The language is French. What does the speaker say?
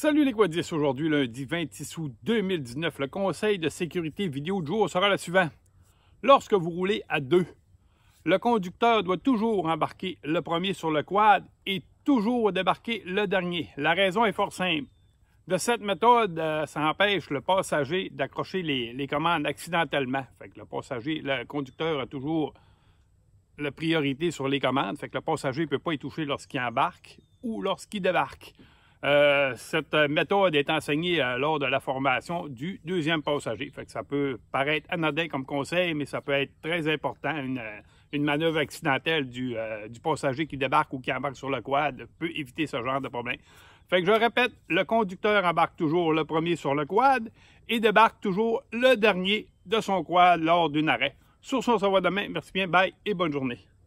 Salut les Quadis, aujourd'hui lundi 26 août 2019, le conseil de sécurité vidéo du jour sera le suivant. Lorsque vous roulez à deux, le conducteur doit toujours embarquer le premier sur le quad et toujours débarquer le dernier. La raison est fort simple. De cette méthode, euh, ça empêche le passager d'accrocher les, commandes accidentellement. Fait que le passager, le conducteur a toujours la priorité sur les commandes. Fait que le passager ne peut pas y toucher lorsqu'il embarque ou lorsqu'il débarque. Euh, cette euh, méthode est enseignée euh, lors de la formation du deuxième passager. que ça peut paraître anodin comme conseil, mais ça peut être très important. Une, manœuvre accidentelle du, passager qui débarque ou qui embarque sur le quad peut éviter ce genre de problème. que je répète, le conducteur embarque toujours le premier sur le quad et débarque toujours le dernier de son quad lors d'un arrêt. Sur ce, on se voit demain. Merci bien, bye et bonne journée.